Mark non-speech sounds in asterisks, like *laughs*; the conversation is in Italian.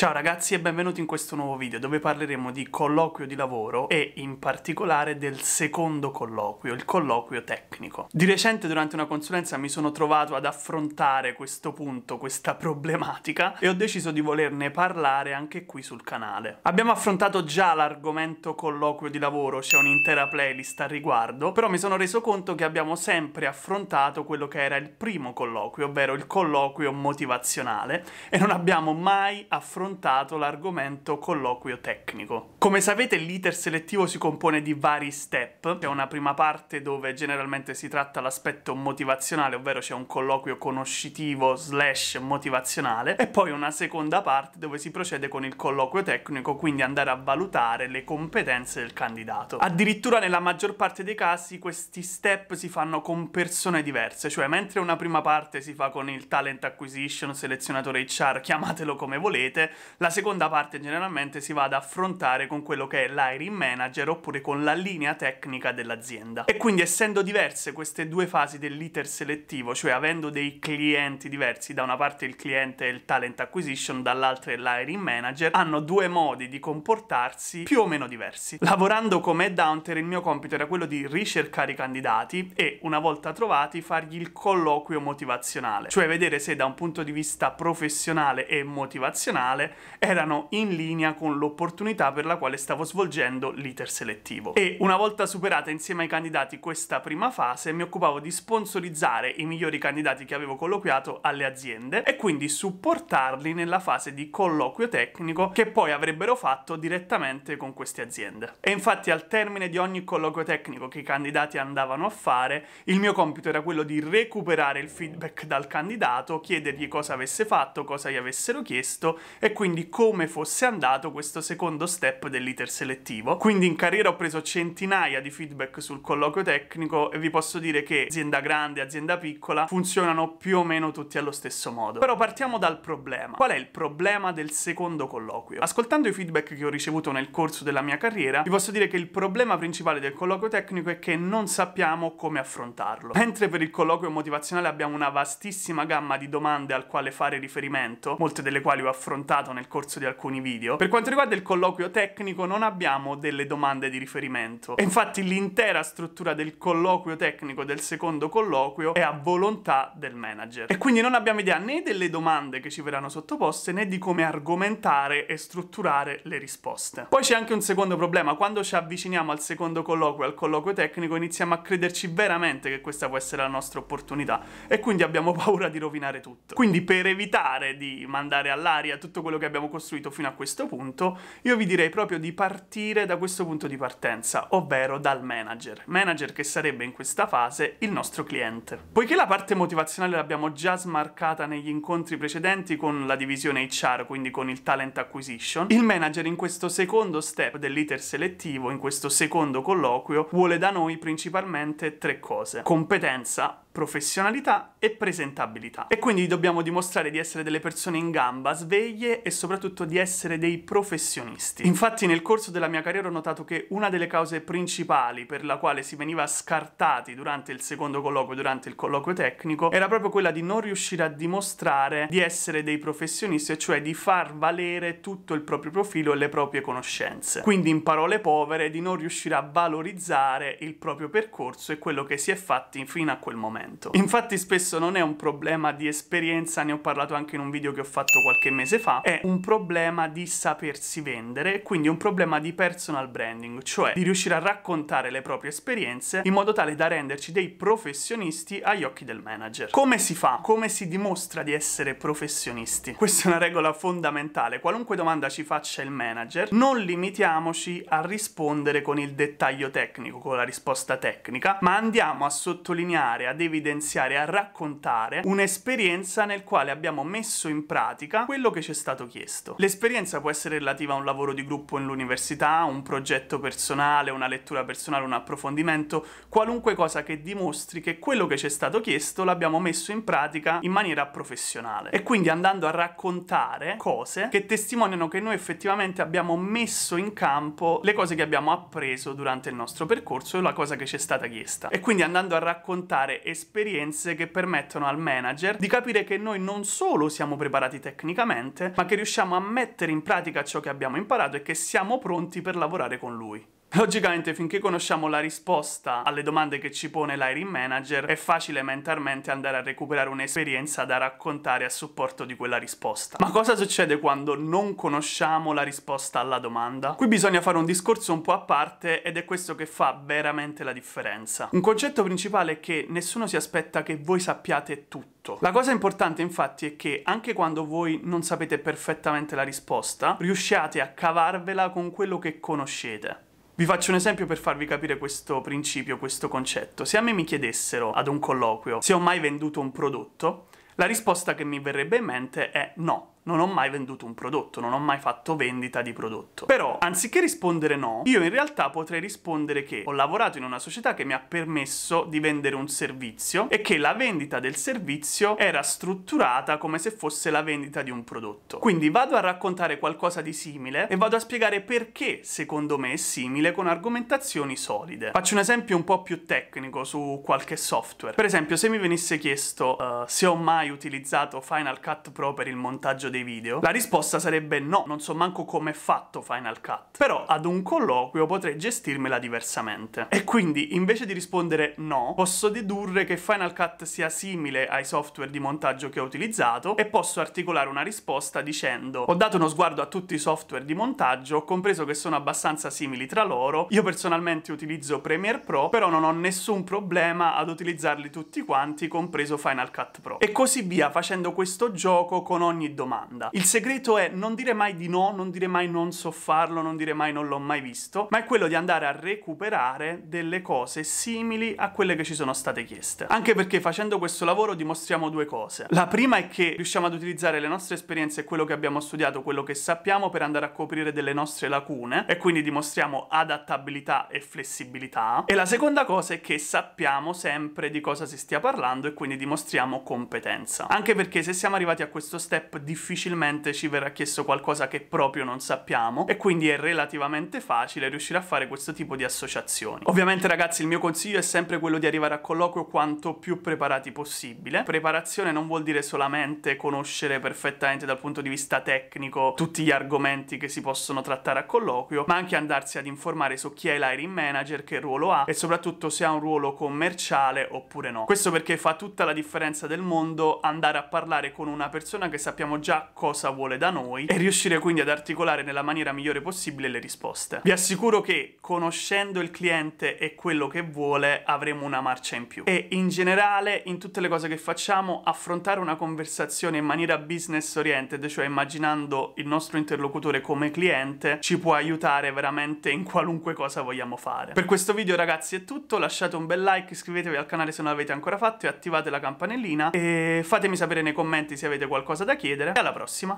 Ciao ragazzi e benvenuti in questo nuovo video dove parleremo di colloquio di lavoro e in particolare del secondo colloquio, il colloquio tecnico. Di recente durante una consulenza mi sono trovato ad affrontare questo punto, questa problematica e ho deciso di volerne parlare anche qui sul canale. Abbiamo affrontato già l'argomento colloquio di lavoro, c'è un'intera playlist al riguardo, però mi sono reso conto che abbiamo sempre affrontato quello che era il primo colloquio, ovvero il colloquio motivazionale e non abbiamo mai affrontato affrontato l'argomento colloquio tecnico. Come sapete l'iter selettivo si compone di vari step, c'è una prima parte dove generalmente si tratta l'aspetto motivazionale, ovvero c'è un colloquio conoscitivo slash motivazionale, e poi una seconda parte dove si procede con il colloquio tecnico, quindi andare a valutare le competenze del candidato. Addirittura nella maggior parte dei casi questi step si fanno con persone diverse, cioè mentre una prima parte si fa con il talent acquisition, selezionatore HR, chiamatelo come volete, la seconda parte generalmente si va ad affrontare con quello che è l'hiring manager oppure con la linea tecnica dell'azienda. E quindi essendo diverse queste due fasi dell'iter selettivo, cioè avendo dei clienti diversi, da una parte il cliente e il talent acquisition, dall'altra l'hiring manager, hanno due modi di comportarsi più o meno diversi. Lavorando come headhunter il mio compito era quello di ricercare i candidati e una volta trovati fargli il colloquio motivazionale, cioè vedere se da un punto di vista professionale e motivazionale scelte erano in linea con l'opportunità per la quale stavo svolgendo l'iter selettivo. E una volta superata insieme ai candidati questa prima fase, mi occupavo di sponsorizzare i migliori candidati che avevo colloquiato alle aziende e quindi supportarli nella fase di colloquio tecnico che poi avrebbero fatto direttamente con queste aziende. E infatti al termine di ogni colloquio tecnico che i candidati andavano a fare, il mio compito era quello di recuperare il feedback dal candidato, chiedergli cosa avesse fatto, cosa gli avessero chiesto e quindi come fosse andato questo secondo step dell'iter selettivo. Quindi in carriera ho preso centinaia di feedback sul colloquio tecnico e vi posso dire che azienda grande, azienda piccola funzionano più o meno tutti allo stesso modo. Però partiamo dal problema. Qual è il problema del secondo colloquio? Ascoltando i feedback che ho ricevuto nel corso della mia carriera, vi posso dire che il problema principale del colloquio tecnico è che non sappiamo come affrontarlo. Mentre per il colloquio motivazionale abbiamo una vastissima gamma di domande al quale fare riferimento, molte delle quali ho affrontato citato nel corso di alcuni video, per quanto riguarda il colloquio tecnico non abbiamo delle domande di riferimento. E infatti l'intera struttura del colloquio tecnico del secondo colloquio è a volontà del manager. E quindi non abbiamo idea né delle domande che ci verranno sottoposte né di come argomentare e strutturare le risposte. Poi c'è anche un secondo problema, quando ci avviciniamo al secondo colloquio, al colloquio tecnico, iniziamo a crederci veramente che questa può essere la nostra opportunità e quindi abbiamo *laughs* paura di rovinare tutto. Quindi per evitare di mandare all'aria tutto quello quello che abbiamo costruito fino a questo punto, io vi direi proprio di partire da questo punto di partenza, ovvero dal manager, manager che sarebbe in questa fase il nostro cliente. Poiché la parte motivazionale l'abbiamo già smarcata negli incontri precedenti con la divisione HR, quindi con il talent acquisition, il manager in questo secondo step dell'iter selettivo, in questo secondo colloquio, vuole da noi principalmente tre cose. Competenza, professionalità e presentabilità. E quindi dobbiamo dimostrare di essere delle persone in gamba, sveglie e soprattutto di essere dei professionisti. Infatti nel corso della mia carriera ho notato che una delle cause principali per la quale si veniva scartati durante il secondo colloquio, durante il colloquio tecnico, era proprio quella di non riuscire a dimostrare di essere dei professionisti, e cioè di far valere tutto il proprio profilo e le proprie conoscenze. Quindi in parole povere di non riuscire a valorizzare il proprio percorso e quello che si è fatti fino a quel momento momento. Infatti spesso non è un problema di esperienza, ne ho parlato anche in un video che ho fatto qualche mese fa, è un problema di sapersi vendere, quindi un problema di personal branding, cioè di riuscire a raccontare le proprie esperienze in modo tale da renderci dei professionisti agli occhi del manager. Come si fa? Come si dimostra di essere professionisti? Questa è una regola fondamentale, qualunque domanda ci faccia il manager, non limitiamoci a rispondere con il dettaglio tecnico, con la risposta tecnica, ma andiamo a sottolineare, a dei evidenziare, a raccontare un'esperienza nel quale abbiamo messo in pratica quello che ci è stato chiesto. L'esperienza può essere relativa a un lavoro di gruppo in università, un progetto personale, una lettura personale, un approfondimento, qualunque cosa che dimostri che quello che ci è stato chiesto l'abbiamo messo in pratica in maniera professionale. E quindi andando a raccontare cose che testimoniano che noi effettivamente abbiamo messo in campo le cose che abbiamo appreso durante il nostro percorso e la cosa che ci è stata chiesta. E quindi andando a raccontare esperienze esperienze che permettono al manager di capire che noi non solo siamo preparati tecnicamente, ma che riusciamo a mettere in pratica ciò che abbiamo imparato e che siamo pronti per lavorare con lui. Logicamente finché conosciamo la risposta alle domande che ci pone l'hiring manager è facile mentalmente andare a recuperare un'esperienza da raccontare a supporto di quella risposta. Ma cosa succede quando non conosciamo la risposta alla domanda? Qui bisogna fare un discorso un po' a parte ed è questo che fa veramente la differenza. Un concetto principale è che nessuno si aspetta che voi sappiate tutto. La cosa importante infatti è che anche quando voi non sapete perfettamente la risposta, riusciate a cavarvela con quello che conoscete. Vi faccio un esempio per farvi capire questo principio, questo concetto. Se a me mi chiedessero ad un colloquio se ho mai venduto un prodotto, la risposta che mi verrebbe in mente è no, non ho mai venduto un prodotto, non ho mai fatto vendita di prodotto. Però, anziché rispondere no, io in realtà potrei rispondere che ho lavorato in una società che mi ha permesso di vendere un servizio e che la vendita del servizio era strutturata come se fosse la vendita di un prodotto. Quindi vado a raccontare qualcosa di simile e vado a spiegare perché secondo me è simile con argomentazioni solide. Faccio un esempio un po' più tecnico su qualche software. Per esempio, se mi venisse chiesto uh, se ho mai utilizzato Final Cut Pro per il montaggio dei video? La risposta sarebbe no, non so manco come è fatto Final Cut. Però ad un colloquio potrei gestirmela diversamente. E quindi, invece di rispondere no, posso dedurre che Final Cut sia simile ai software di montaggio che ho utilizzato e posso articolare una risposta dicendo ho dato uno sguardo a tutti i software di montaggio, ho compreso che sono abbastanza simili tra loro, io personalmente utilizzo Premiere Pro, però non ho nessun problema ad utilizzarli tutti quanti, compreso Final Cut Pro. E così via, facendo questo gioco con ogni domanda domanda. Il segreto è non dire mai di no, non dire mai non so farlo, non dire mai non l'ho mai visto, ma è quello di andare a recuperare delle cose simili a quelle che ci sono state chieste. Anche perché facendo questo lavoro dimostriamo due cose. La prima è che riusciamo ad utilizzare le nostre esperienze, e quello che abbiamo studiato, quello che sappiamo per andare a coprire delle nostre lacune e quindi dimostriamo adattabilità e flessibilità. E la seconda cosa è che sappiamo sempre di cosa si stia parlando e quindi dimostriamo competenza. Anche perché se siamo arrivati a questo step difficile difficilmente ci verrà chiesto qualcosa che proprio non sappiamo e quindi è relativamente facile riuscire a fare questo tipo di associazioni. Ovviamente ragazzi il mio consiglio è sempre quello di arrivare a colloquio quanto più preparati possibile. Preparazione non vuol dire solamente conoscere perfettamente dal punto di vista tecnico tutti gli argomenti che si possono trattare a colloquio, ma anche andarsi ad informare su chi è l'hiring manager, che ruolo ha e soprattutto se ha un ruolo commerciale oppure no. Questo perché fa tutta la differenza del mondo andare a parlare con una persona che sappiamo già cosa vuole da noi e riuscire quindi ad articolare nella maniera migliore possibile le risposte. Vi assicuro che conoscendo il cliente e quello che vuole avremo una marcia in più. E in generale in tutte le cose che facciamo affrontare una conversazione in maniera business oriented, cioè immaginando il nostro interlocutore come cliente, ci può aiutare veramente in qualunque cosa vogliamo fare. Per questo video ragazzi è tutto, lasciate un bel like, iscrivetevi al canale se non l'avete ancora fatto e attivate la campanellina e fatemi sapere nei commenti se avete qualcosa da chiedere. E alla alla prossima!